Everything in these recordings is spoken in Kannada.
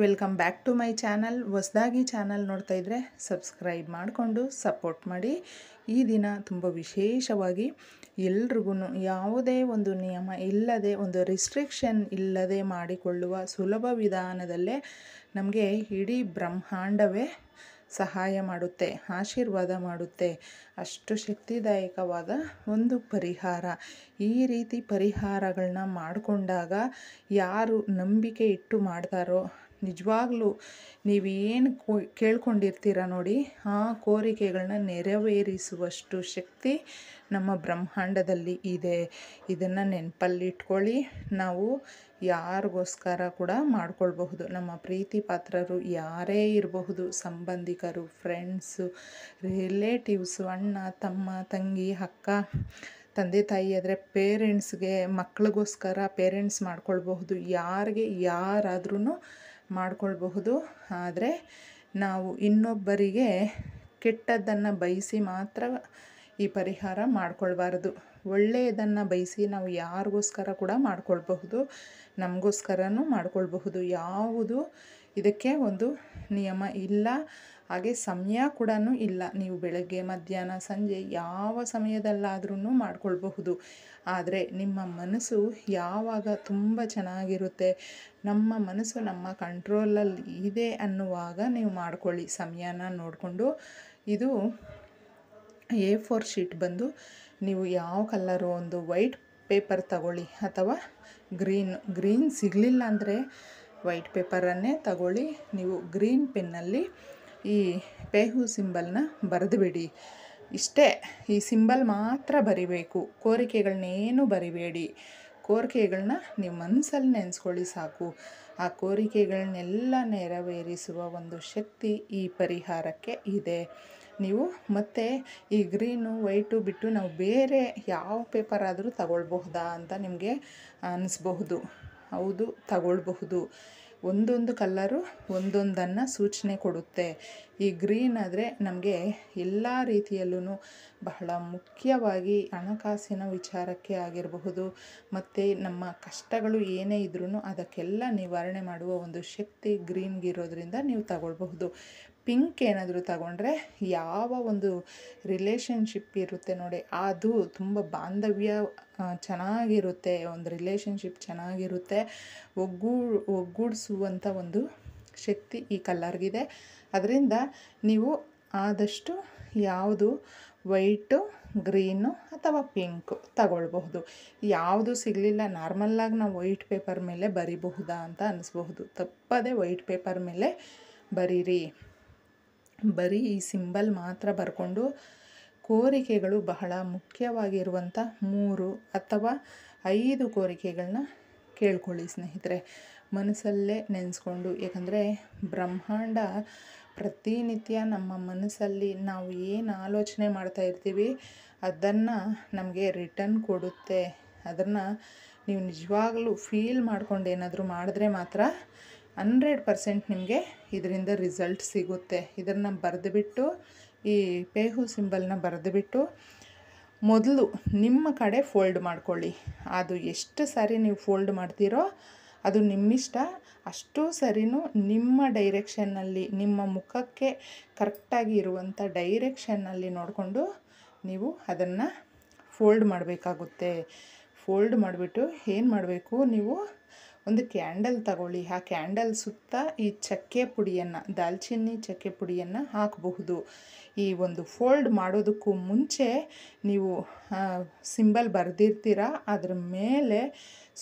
welcome back to my channel ಹೊಸದಾಗಿ ಚಾನಲ್ ನೋಡ್ತಾ ಇದ್ದರೆ ಸಬ್ಸ್ಕ್ರೈಬ್ ಮಾಡಿಕೊಂಡು ಸಪೋರ್ಟ್ ಮಾಡಿ ಈ ದಿನ ತುಂಬ ವಿಶೇಷವಾಗಿ ಎಲ್ರಿಗೂ ಯಾವುದೇ ಒಂದು ನಿಯಮ ಇಲ್ಲದೆ ಒಂದು ರಿಸ್ಟ್ರಿಕ್ಷನ್ ಇಲ್ಲದೆ ಮಾಡಿಕೊಳ್ಳುವ ಸುಲಭ ವಿಧಾನದಲ್ಲೇ ನಮಗೆ ಇಡೀ ಬ್ರಹ್ಮಾಂಡವೇ ಸಹಾಯ ಮಾಡುತ್ತೆ ಆಶೀರ್ವಾದ ಮಾಡುತ್ತೆ ಅಷ್ಟು ಶಕ್ತಿದಾಯಕವಾದ ಒಂದು ಪರಿಹಾರ ಈ ರೀತಿ ಪರಿಹಾರಗಳನ್ನ ಮಾಡಿಕೊಂಡಾಗ ಯಾರು ನಂಬಿಕೆ ಇಟ್ಟು ಮಾಡ್ತಾರೋ ನಿಜವಾಗ್ಲೂ ನೀವು ಏನು ಕೇಳ್ಕೊಂಡಿರ್ತೀರ ನೋಡಿ ಆ ಕೋರಿಕೆಗಳನ್ನ ನೆರವೇರಿಸುವಷ್ಟು ಶಕ್ತಿ ನಮ್ಮ ಬ್ರಹ್ಮಾಂಡದಲ್ಲಿ ಇದೆ ಇದನ್ನು ನೆನಪಲ್ಲಿ ಇಟ್ಕೊಳ್ಳಿ ನಾವು ಯಾರಿಗೋಸ್ಕರ ಕೂಡ ಮಾಡ್ಕೊಳ್ಬಹುದು ನಮ್ಮ ಪ್ರೀತಿ ಪಾತ್ರರು ಯಾರೇ ಇರಬಹುದು ಸಂಬಂಧಿಕರು ಫ್ರೆಂಡ್ಸು ರಿಲೇಟಿವ್ಸು ಅಣ್ಣ ತಮ್ಮ ತಂಗಿ ಅಕ್ಕ ತಂದೆ ತಾಯಿ ಆದರೆ ಪೇರೆಂಟ್ಸ್ಗೆ ಮಕ್ಕಳಿಗೋಸ್ಕರ ಪೇರೆಂಟ್ಸ್ ಮಾಡ್ಕೊಳ್ಬಹುದು ಯಾರಿಗೆ ಯಾರಾದ್ರೂ ಮಾಡಿಕೊಳ್ಬಹುದು ಆದರೆ ನಾವು ಇನ್ನೊಬ್ಬರಿಗೆ ಕೆಟ್ಟದ್ದನ್ನು ಬಯಸಿ ಮಾತ್ರ ಈ ಪರಿಹಾರ ಮಾಡಿಕೊಳ್ಬಾರ್ದು ಒಳ್ಳೆಯದನ್ನು ಬಯಸಿ ನಾವು ಯಾರಿಗೋಸ್ಕರ ಕೂಡ ಮಾಡಿಕೊಳ್ಬಹುದು ನಮಗೋಸ್ಕರನೂ ಮಾಡಿಕೊಳ್ಬಹುದು ಯಾವುದು ಇದಕ್ಕೆ ಒಂದು ನಿಯಮ ಇಲ್ಲ ಹಾಗೆ ಸಮಯ ಕೂಡ ಇಲ್ಲ ನೀವು ಬೆಳಗ್ಗೆ ಮಧ್ಯಾಹ್ನ ಸಂಜೆ ಯಾವ ಸಮಯದಲ್ಲಾದ್ರೂ ಮಾಡ್ಕೊಳ್ಬಹುದು ಆದರೆ ನಿಮ್ಮ ಮನಸ್ಸು ಯಾವಾಗ ತುಂಬ ಚೆನ್ನಾಗಿರುತ್ತೆ ನಮ್ಮ ಮನಸ್ಸು ನಮ್ಮ ಕಂಟ್ರೋಲಲ್ಲಿ ಇದೆ ಅನ್ನುವಾಗ ನೀವು ಮಾಡ್ಕೊಳ್ಳಿ ಸಮಯನ ನೋಡಿಕೊಂಡು ಇದು ಎ ಫೋರ್ ಶೀಟ್ ಬಂದು ನೀವು ಯಾವ ಕಲರು ಒಂದು ವೈಟ್ ಪೇಪರ್ ತಗೊಳ್ಳಿ ಅಥವಾ ಗ್ರೀನ್ ಗ್ರೀನ್ ಸಿಗಲಿಲ್ಲ ಅಂದರೆ ವೈಟ್ ಪೇಪರನ್ನೇ ತಗೊಳ್ಳಿ ನೀವು ಗ್ರೀನ್ ಪೆನ್ನಲ್ಲಿ ಈ ಪೇಹು ಸಿಂಬಲ್ನ ಬರೆದುಬಿಡಿ ಇಷ್ಟೇ ಈ ಸಿಂಬಲ್ ಮಾತ್ರ ಬರಿಬೇಕು ಕೋರಿಕೆಗಳನ್ನೇನು ಬರಿಬೇಡಿ ಕೋರಿಕೆಗಳನ್ನ ನಿಮ್ಮ ಮನಸ್ಸಲ್ಲಿ ನೆನೆಸ್ಕೊಳ್ಳಿ ಸಾಕು ಆ ಕೋರಿಕೆಗಳನ್ನೆಲ್ಲ ನೆರವೇರಿಸುವ ಒಂದು ಶಕ್ತಿ ಈ ಪರಿಹಾರಕ್ಕೆ ಇದೆ ನೀವು ಮತ್ತೆ ಈ ಗ್ರೀನು ವೈಟು ಬಿಟ್ಟು ನಾವು ಬೇರೆ ಯಾವ ಪೇಪರ್ ಆದರೂ ತಗೊಳ್ಬಹುದಾ ಅಂತ ನಿಮಗೆ ಅನಿಸ್ಬಹುದು ಹೌದು ತಗೊಳ್ಬಹುದು ಒಂದೊಂದು ಕಲ್ಲರು ಒಂದೊಂದನ್ನು ಸೂಚನೆ ಕೊಡುತ್ತೆ ಈ ಗ್ರೀನ್ ಆದರೆ ನಮಗೆ ಎಲ್ಲ ರೀತಿಯಲ್ಲೂ ಬಹಳ ಮುಖ್ಯವಾಗಿ ಹಣಕಾಸಿನ ವಿಚಾರಕ್ಕೆ ಆಗಿರಬಹುದು ಮತ್ತು ನಮ್ಮ ಕಷ್ಟಗಳು ಏನೇ ಇದ್ರೂ ಅದಕ್ಕೆಲ್ಲ ನಿವಾರಣೆ ಮಾಡುವ ಒಂದು ಶಕ್ತಿ ಗ್ರೀನ್ಗಿರೋದ್ರಿಂದ ನೀವು ತಗೊಳ್ಬಹುದು ಪಿಂಕ್ ಏನಾದರೂ ತಗೊಂಡ್ರೆ ಯಾವ ಒಂದು ರಿಲೇಷನ್ಶಿಪ್ ಇರುತ್ತೆ ನೋಡಿ ಅದು ತುಂಬ ಬಾಂಧವ್ಯ ಚೆನ್ನಾಗಿರುತ್ತೆ ಒಂದು ರಿಲೇಷನ್ಶಿಪ್ ಚೆನ್ನಾಗಿರುತ್ತೆ ಒಗ್ಗೂ ಒಗ್ಗೂಡಿಸುವಂಥ ಒಂದು ಶಕ್ತಿ ಈ ಕಲರ್ಗಿದೆ ಅದರಿಂದ ನೀವು ಆದಷ್ಟು ಯಾವುದು ವೈಟು ಗ್ರೀನು ಅಥವಾ ಪಿಂಕು ತಗೊಳ್ಬಹುದು ಯಾವುದು ಸಿಗಲಿಲ್ಲ ನಾರ್ಮಲ್ಲಾಗಿ ನಾವು ವೈಟ್ ಪೇಪರ್ ಮೇಲೆ ಬರಿಬಹುದಾ ಅಂತ ಅನ್ನಿಸ್ಬಹುದು ತಪ್ಪದೇ ವೈಟ್ ಪೇಪರ್ ಮೇಲೆ ಬರೀರಿ ಬರೀ ಈ ಸಿಂಬಲ್ ಮಾತ್ರ ಬರ್ಕೊಂಡು ಕೋರಿಕೆಗಳು ಬಹಳ ಮುಖ್ಯವಾಗಿರುವಂಥ ಮೂರು ಅಥವಾ ಐದು ಕೋರಿಕೆಗಳನ್ನ ಕೇಳ್ಕೊಳ್ಳಿ ಸ್ನೇಹಿತರೆ ಮನಸ್ಸಲ್ಲೇ ನೆನೆಸ್ಕೊಂಡು ಯಾಕಂದರೆ ಬ್ರಹ್ಮಾಂಡ ಪ್ರತಿನಿತ್ಯ ನಮ್ಮ ಮನಸ್ಸಲ್ಲಿ ನಾವು ಏನು ಆಲೋಚನೆ ಮಾಡ್ತಾ ಇರ್ತೀವಿ ಅದನ್ನು ನಮಗೆ ರಿಟರ್ನ್ ಕೊಡುತ್ತೆ ಅದನ್ನು ನೀವು ನಿಜವಾಗ್ಲೂ ಫೀಲ್ ಮಾಡ್ಕೊಂಡು ಏನಾದರೂ ಮಾಡಿದ್ರೆ ಮಾತ್ರ ಹಂಡ್ರೆಡ್ ಪರ್ಸೆಂಟ್ ನಿಮಗೆ ಇದರಿಂದ ರಿಸಲ್ಟ್ ಸಿಗುತ್ತೆ ಇದನ್ನು ಬರೆದುಬಿಟ್ಟು ಈ ಪೇಹು ಸಿಂಬಲ್ನ ಬರೆದುಬಿಟ್ಟು ಮೊದಲು ನಿಮ್ಮ ಕಡೆ ಫೋಲ್ಡ್ ಮಾಡ್ಕೊಳ್ಳಿ ಅದು ಎಷ್ಟು ಸಾರಿ ನೀವು ಫೋಲ್ಡ್ ಮಾಡ್ತೀರೋ ಅದು ನಿಮ್ಮಿಷ್ಟ ಅಷ್ಟು ಸರಿನೂ ನಿಮ್ಮ ಡೈರೆಕ್ಷನ್ನಲ್ಲಿ ನಿಮ್ಮ ಮುಖಕ್ಕೆ ಕರೆಕ್ಟಾಗಿ ಇರುವಂಥ ಡೈರೆಕ್ಷನ್ನಲ್ಲಿ ನೋಡಿಕೊಂಡು ನೀವು ಅದನ್ನು ಫೋಲ್ಡ್ ಮಾಡಬೇಕಾಗುತ್ತೆ ಫೋಲ್ಡ್ ಮಾಡಿಬಿಟ್ಟು ಏನು ಮಾಡಬೇಕು ನೀವು ಒಂದು ಕ್ಯಾಂಡಲ್ ತಗೊಳ್ಳಿ ಆ ಕ್ಯಾಂಡಲ್ ಸುತ್ತ ಈ ಚಕ್ಕೆ ಪುಡಿಯನ್ನು ದಾಲ್ಚಿನ್ನಿ ಚಕ್ಕೆ ಪುಡಿಯನ್ನು ಹಾಕಬಹುದು ಈ ಒಂದು ಫೋಲ್ಡ್ ಮಾಡೋದಕ್ಕೂ ಮುಂಚೆ ನೀವು ಸಿಂಬಲ್ ಬರೆದಿರ್ತೀರ ಅದರ ಮೇಲೆ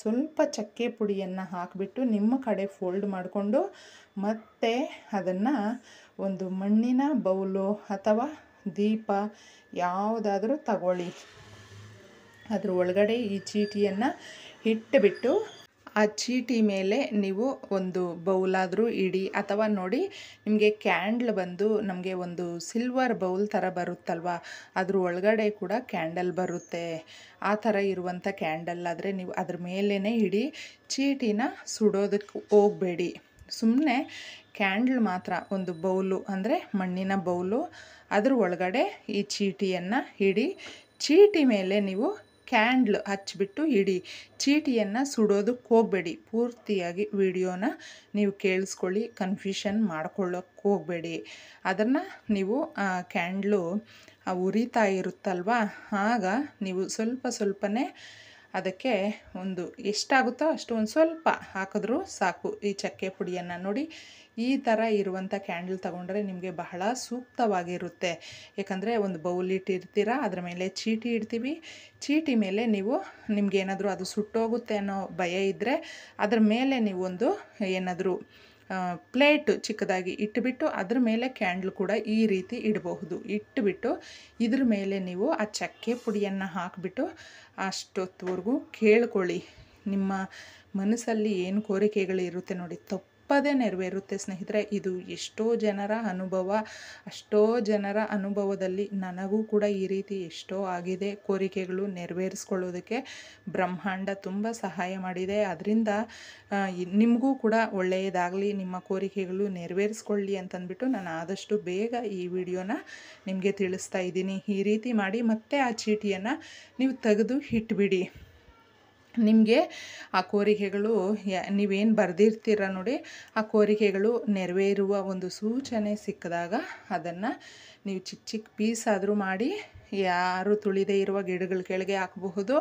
ಸ್ವಲ್ಪ ಚಕ್ಕೆ ಪುಡಿಯನ್ನು ಹಾಕಿಬಿಟ್ಟು ನಿಮ್ಮ ಕಡೆ ಫೋಲ್ಡ್ ಮಾಡಿಕೊಂಡು ಮತ್ತೆ ಅದನ್ನು ಒಂದು ಮಣ್ಣಿನ ಬೌಲು ಅಥವಾ ದೀಪ ಯಾವುದಾದ್ರೂ ತಗೊಳ್ಳಿ ಅದರ ಒಳಗಡೆ ಈ ಚೀಟಿಯನ್ನು ಇಟ್ಟುಬಿಟ್ಟು ಆ ಚೀಟಿ ಮೇಲೆ ನೀವು ಒಂದು ಬೌಲಾದರೂ ಇಡಿ ಅಥವಾ ನೋಡಿ ನಿಮಗೆ ಕ್ಯಾಂಡ್ಲ್ ಬಂದು ನಮಗೆ ಒಂದು ಸಿಲ್ವರ್ ಬೌಲ್ ಥರ ಬರುತ್ತಲ್ವ ಅದ್ರ ಒಳಗಡೆ ಕೂಡ ಕ್ಯಾಂಡಲ್ ಬರುತ್ತೆ ಆ ಥರ ಇರುವಂಥ ಕ್ಯಾಂಡಲ್ ಆದರೆ ನೀವು ಅದ್ರ ಮೇಲೇ ಇಡಿ ಚೀಟಿನ ಸುಡೋದಕ್ಕೆ ಹೋಗಬೇಡಿ ಸುಮ್ಮನೆ ಕ್ಯಾಂಡ್ಲ್ ಮಾತ್ರ ಒಂದು ಬೌಲು ಅಂದರೆ ಮಣ್ಣಿನ ಬೌಲು ಅದ್ರ ಒಳಗಡೆ ಈ ಚೀಟಿಯನ್ನು ಇಡಿ ಚೀಟಿ ಮೇಲೆ ನೀವು ಕ್ಯಾಂಡ್ಲ್ ಹಚ್ಚಿಬಿಟ್ಟು ಇಡಿ ಚೀಟಿಯನ್ನು ಸುಡೋದಕ್ಕೆ ಹೋಗಬೇಡಿ ಪೂರ್ತಿಯಾಗಿ ವಿಡಿಯೋನ ನೀವು ಕೇಳಿಸ್ಕೊಳ್ಳಿ ಕನ್ಫ್ಯೂಷನ್ ಮಾಡ್ಕೊಳ್ಳೋಕ್ಕೆ ಹೋಗಬೇಡಿ ಅದನ್ನು ನೀವು ಕ್ಯಾಂಡ್ಲು ಉರಿತಾ ಇರುತ್ತಲ್ವಾ ಆಗ ನೀವು ಸ್ವಲ್ಪ ಸ್ವಲ್ಪನೇ ಅದಕ್ಕೆ ಒಂದು ಎಷ್ಟಾಗುತ್ತೋ ಅಷ್ಟು ಒಂದು ಸ್ವಲ್ಪ ಹಾಕಿದ್ರೂ ಸಾಕು ಈ ಚಕ್ಕೆ ಪುಡಿಯನ್ನು ನೋಡಿ ಈ ಥರ ಇರುವಂಥ ಕ್ಯಾಂಡಲ್ ತಗೊಂಡ್ರೆ ನಿಮಗೆ ಬಹಳ ಸೂಕ್ತವಾಗಿರುತ್ತೆ ಯಾಕಂದರೆ ಒಂದು ಬೌಲ್ ಇಟ್ಟಿರ್ತೀರ ಅದರ ಮೇಲೆ ಚೀಟಿ ಇಡ್ತೀವಿ ಚೀಟಿ ಮೇಲೆ ನೀವು ನಿಮ್ಗೆ ಏನಾದರೂ ಅದು ಸುಟ್ಟೋಗುತ್ತೆ ಅನ್ನೋ ಭಯ ಇದ್ದರೆ ಅದರ ಮೇಲೆ ನೀವು ಒಂದು ಏನಾದರೂ ಪ್ಲೇಟ್ ಚಿಕ್ಕದಾಗಿ ಇಟ್ಟುಬಿಟ್ಟು ಅದ್ರ ಮೇಲೆ ಕ್ಯಾಂಡ್ಲ್ ಕೂಡ ಈ ರೀತಿ ಇಡಬಹುದು ಇಟ್ಟುಬಿಟ್ಟು ಇದ್ರ ಮೇಲೆ ನೀವು ಆ ಚಕ್ಕೆ ಪುಡಿಯನ್ನು ಹಾಕಿಬಿಟ್ಟು ಅಷ್ಟೊತ್ತವರೆಗೂ ಕೇಳ್ಕೊಳ್ಳಿ ನಿಮ್ಮ ಮನಸ್ಸಲ್ಲಿ ಏನು ಕೋರಿಕೆಗಳಿರುತ್ತೆ ನೋಡಿ ತಪ್ಪು ತಪ್ಪದೇ ನೆರವೇರುತ್ತೆ ಸ್ನೇಹಿತರೆ ಇದು ಎಷ್ಟೋ ಜನರ ಅನುಭವ ಅಷ್ಟೋ ಜನರ ಅನುಭವದಲ್ಲಿ ನನಗೂ ಕೂಡ ಈ ರೀತಿ ಎಷ್ಟೋ ಆಗಿದೆ ಕೋರಿಕೆಗಳು ನೆರವೇರಿಸ್ಕೊಳ್ಳೋದಕ್ಕೆ ಬ್ರಹ್ಮಾಂಡ ತುಂಬ ಸಹಾಯ ಮಾಡಿದೆ ಅದರಿಂದ ನಿಮಗೂ ಕೂಡ ಒಳ್ಳೆಯದಾಗಲಿ ನಿಮ್ಮ ಕೋರಿಕೆಗಳು ನೆರವೇರಿಸ್ಕೊಳ್ಳಿ ಅಂತಂದ್ಬಿಟ್ಟು ನಾನು ಆದಷ್ಟು ಬೇಗ ಈ ವಿಡಿಯೋನ ನಿಮಗೆ ತಿಳಿಸ್ತಾ ಇದ್ದೀನಿ ಈ ರೀತಿ ಮಾಡಿ ಮತ್ತೆ ಆ ಚೀಟಿಯನ್ನು ನೀವು ತೆಗೆದು ಇಟ್ಬಿಡಿ ನಿಮಗೆ ಆ ಕೋರಿಕೆಗಳು ನೀವೇನು ಬರೆದಿರ್ತೀರ ನೋಡಿ ಆ ಕೋರಿಕೆಗಳು ನೆರವೇರುವ ಒಂದು ಸೂಚನೆ ಸಿಕ್ಕಿದಾಗ ಅದನ್ನು ನೀವು ಚಿಕ್ಕ ಚಿಕ್ಕ ಪೀಸ್ ಆದರೂ ಮಾಡಿ ಯಾರು ತುಳಿದೇ ಇರುವ ಗಿಡಗಳ ಕೆಳಗೆ ಹಾಕಬಹುದು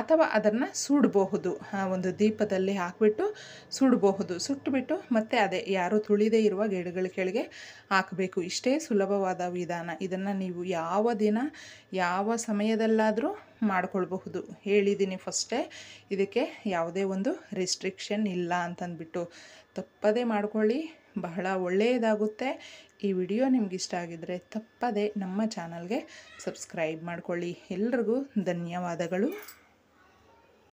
ಅಥವಾ ಅದನ್ನು ಸುಡಬಹುದು ಒಂದು ದೀಪದಲ್ಲಿ ಹಾಕಿಬಿಟ್ಟು ಸುಡಬಹುದು ಸುಟ್ಟುಬಿಟ್ಟು ಮತ್ತೆ ಅದೇ ಯಾರು ತುಳಿದೇ ಇರುವ ಗಿಡಗಳ ಕೆಳಗೆ ಹಾಕಬೇಕು ಇಷ್ಟೇ ಸುಲಭವಾದ ವಿಧಾನ ಇದನ್ನು ನೀವು ಯಾವ ದಿನ ಯಾವ ಸಮಯದಲ್ಲಾದರೂ ಮಾಡ್ಕೊಳ್ಬಹುದು ಹೇಳಿದ್ದೀನಿ ಫಸ್ಟೇ ಇದಕ್ಕೆ ಯಾವುದೇ ಒಂದು ರೆಸ್ಟ್ರಿಕ್ಷನ್ ಇಲ್ಲ ಅಂತಂದ್ಬಿಟ್ಟು ತಪ್ಪದೇ ಮಾಡ್ಕೊಳ್ಳಿ ಬಹಳ ಒಳ್ಳೆಯದಾಗುತ್ತೆ ಈ ವಿಡಿಯೋ ನಿಮ್ಗೆ ಇಷ್ಟ ಆಗಿದ್ದರೆ ತಪ್ಪದೇ ನಮ್ಮ ಚಾನಲ್ಗೆ ಸಬ್ಸ್ಕ್ರೈಬ್ ಮಾಡಿಕೊಳ್ಳಿ ಎಲ್ರಿಗೂ ಧನ್ಯವಾದಗಳು